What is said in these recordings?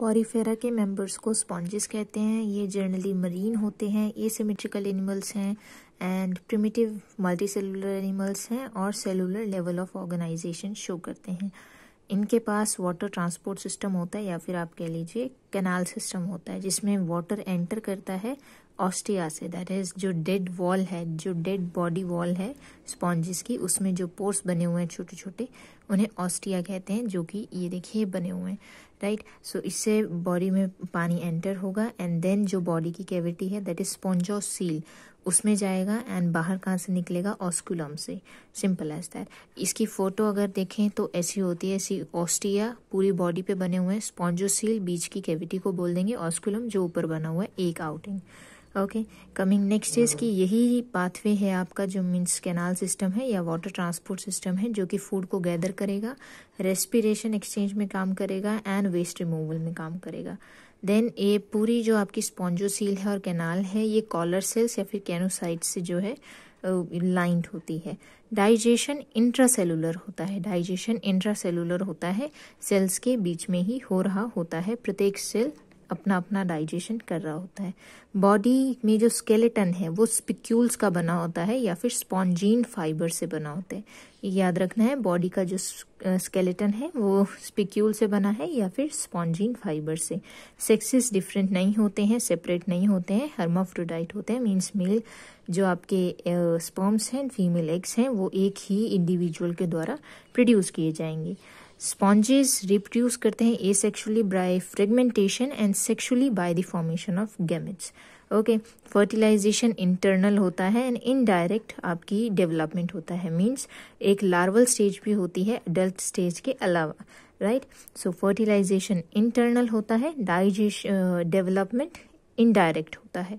Porifera के members को sponges कहते हैं ये जनरली मरीन होते हैं सिमेट्रिकल एनिमल्स हैं and primitive multi cellular animals हैं और cellular level of organisation show करते हैं इनके पास वाटर ट्रांसपोर्ट सिस्टम होता है या फिर आप कह लीजिए कैनाल सिस्टम होता है जिसमें वाटर एंटर करता है ऑस्टिया से दैट इज जो डेड वॉल है जो डेड बॉडी वॉल है स्पॉन्जिस की उसमें जो पोर्स बने हुए हैं छोटे छोटे उन्हें ऑस्टिया कहते हैं जो कि ये देखिए बने हुए हैं राइट सो इससे बॉडी में पानी एंटर होगा एंड देन जो बॉडी की कैविटी है दैट इज स्पॉन्जो सील उसमें जाएगा एंड बाहर कहाँ से निकलेगा ऑस्कुलम से सिंपल एज दैट इसकी फ़ोटो अगर देखें तो ऐसी होती है ऐसी ऑस्टिया पूरी बॉडी पे बने हुए हैं सील बीच की कैविटी को बोल देंगे ऑस्कुलम जो ऊपर बना हुआ है एक outing okay coming next is कि यही पाथवे है आपका जो मीन्स कैनाल सिस्टम है या वाटर ट्रांसपोर्ट सिस्टम है जो कि फूड को गैदर करेगा रेस्पिरेशन एक्सचेंज में काम करेगा एंड वेस्ट रिमूवल में काम करेगा देन ये पूरी जो आपकी स्पॉन्जोसील है और कैनाल है ये कॉलर सेल्स या फिर कैनोसाइट से जो है लाइंड होती है डाइजेशन इंट्रासेलुलर होता है डाइजेशन इंट्रासेलुलर होता है सेल्स के बीच में ही हो रहा होता है प्रत्येक सेल अपना अपना डाइजेशन कर रहा होता है बॉडी में जो स्केलेटन है वो स्पिक्यूल्स का बना होता है या फिर स्पॉन्जीन फाइबर से बना होता है याद रखना है बॉडी का जो स्केलेटन है वो स्पिक्यूल से बना है या फिर स्पॉन्जीन फाइबर से सेक्सेस डिफरेंट नहीं होते हैं सेपरेट नहीं होते हैं हर्माफ्रोडाइट होते हैं मीन्स मेल जो आपके स्पर्म्स हैं फीमेल एग्स हैं वो एक ही इंडिविजुअल के द्वारा प्रोड्यूस किए जाएंगे स्पॉन्जेस रिप्रोड्यूस करते हैं asexually by fragmentation and sexually by the formation of gametes okay fertilisation internal होता है एंड इनडायरेक्ट आपकी डेवलपमेंट होता है मींस एक लार्वल स्टेज भी होती है अडल्ट स्टेज के अलावा राइट सो फर्टिलाइजेशन इंटरनल होता है डाइजेश डेवलपमेंट इनडायरेक्ट होता है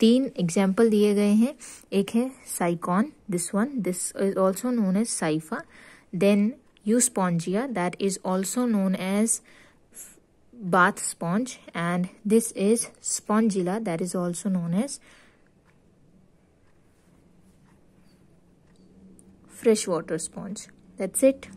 तीन एग्जाम्पल दिए गए हैं एक है sycon this one this is also known as scypha then Euspongia that is also known as bath sponge and this is Spongilla that is also known as freshwater sponge. That's it.